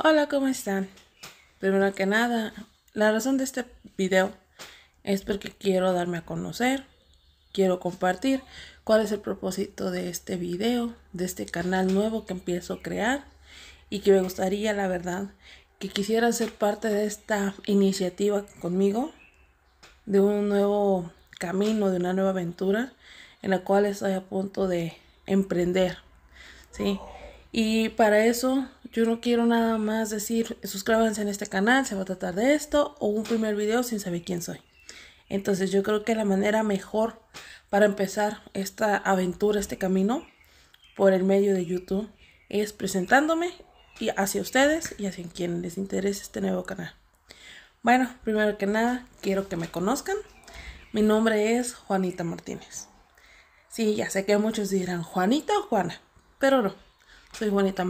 Hola, ¿cómo están? Primero que nada, la razón de este video es porque quiero darme a conocer, quiero compartir cuál es el propósito de este video, de este canal nuevo que empiezo a crear y que me gustaría, la verdad, que quisieran ser parte de esta iniciativa conmigo, de un nuevo camino, de una nueva aventura en la cual estoy a punto de emprender, ¿sí? Y para eso yo no quiero nada más decir suscríbanse en este canal, se va a tratar de esto, o un primer video sin saber quién soy. Entonces yo creo que la manera mejor para empezar esta aventura, este camino, por el medio de YouTube, es presentándome y hacia ustedes y hacia quien les interese este nuevo canal. Bueno, primero que nada, quiero que me conozcan. Mi nombre es Juanita Martínez. Sí, ya sé que muchos dirán Juanita o Juana, pero no, soy Juanita Martínez.